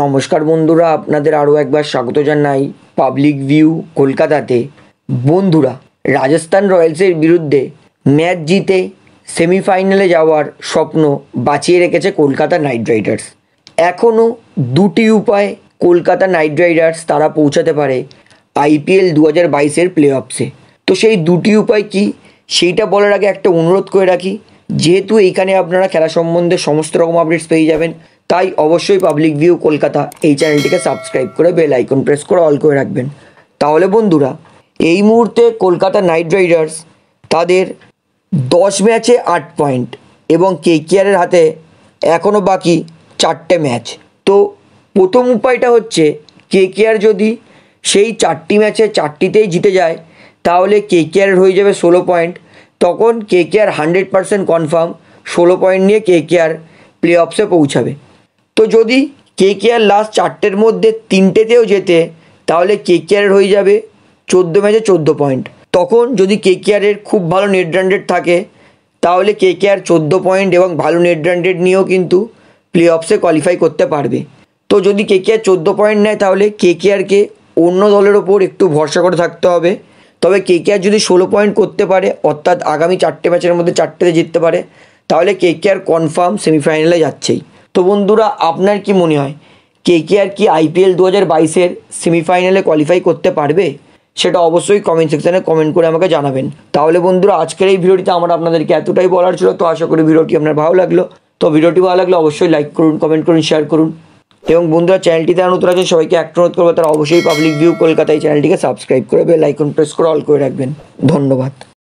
নমস্কার বন্ধুরা আপনাদের আরও একবার স্বাগত জানাই পাবলিক ভিউ কলকাতাতে বন্ধুরা রাজস্থান রয়্যালসের বিরুদ্ধে ম্যাচ জিতে সেমিফাইনালে যাওয়ার স্বপ্ন বাঁচিয়ে রেখেছে কলকাতা নাইট রাইডার্স এখনও দুটি উপায় কলকাতা নাইট রাইডার্স তারা পৌঁছাতে পারে আইপিএল দু হাজার বাইশের প্লে অফসে তো সেই দুটি উপায় কি সেইটা বলার আগে একটা অনুরোধ করে রাখি যেহেতু এইখানে আপনারা খেলা সম্বন্ধে সমস্ত রকম আপডেটস পেয়ে যাবেন তাই অবশ্যই পাবলিক ভিউ কলকাতা এই চ্যানেলটিকে সাবস্ক্রাইব করে বেল আইকন প্রেস করে অল করে রাখবেন তাহলে বন্ধুরা এই মুহূর্তে কলকাতা নাইট রাইডার্স তাদের দশ ম্যাচে আট পয়েন্ট এবং কে কেয়ারের হাতে এখনও বাকি চারটে ম্যাচ তো প্রথম উপায়টা হচ্ছে কে কেয়ার যদি সেই চারটি ম্যাচে চারটিতেই জিতে যায় তাহলে কে কেয়ারের হয়ে যাবে ষোলো পয়েন্ট তখন কে কেয়ার হান্ড্রেড পারসেন্ট কনফার্ম ষোলো পয়েন্ট নিয়ে কে কেয়ার প্লে অফসে পৌঁছাবে তো যদি কে কে আর লাস্ট চারটের মধ্যে তিনটেতেও যেতে তাহলে কে কে আর হয়ে যাবে চোদ্দো ম্যাচে চোদ্দো পয়েন্ট তখন যদি কে কে আরের খুব ভালো নেট রান থাকে তাহলে কে কে আর চোদ্দো পয়েন্ট এবং ভালো নেট ব্র্যান্ডেড নিয়েও কিন্তু প্লে অফসে কোয়ালিফাই করতে পারবে তো যদি কে কে আর চোদ্দো পয়েন্ট নেয় তাহলে কে কে আরকে অন্য দলের ওপর একটু ভরসা করে থাকতে হবে তবে কে কে আর যদি ষোলো পয়েন্ট করতে পারে অর্থাৎ আগামী চারটে ম্যাচের মধ্যে চারটেতে জিততে পারে তাহলে কে কে আর কনফার্ম সেমিফাইনালে যাচ্ছেই তো বন্ধুরা আপনার কি মনে হয় কে কে আর কি আইপিএল দু হাজার বাইশের সেমিফাইনালে কোয়ালিফাই করতে পারবে সেটা অবশ্যই কমেন্ট সেকশানে কমেন্ট করে আমাকে জানাবেন তাহলে বন্ধুরা আজকের এই ভিডিওটিতে আমার আপনাদেরকে এতটাই বলার ছিল তো আশা করি ভিডিওটি আপনার ভালো লাগলো তো ভিডিওটি ভালো লাগলে অবশ্যই লাইক করুন কমেন্ট করুন শেয়ার করুন এবং বন্ধুরা চ্যানেলটি তারা নতুন আছে সবাইকে এক অনুরোধ করবো তারা অবশ্যই পাবলিক ভিউ কলকাতায় চ্যানেলটিকে সাবস্ক্রাইব করে লাইক আইকন প্রেস করে অল করে রাখবেন ধন্যবাদ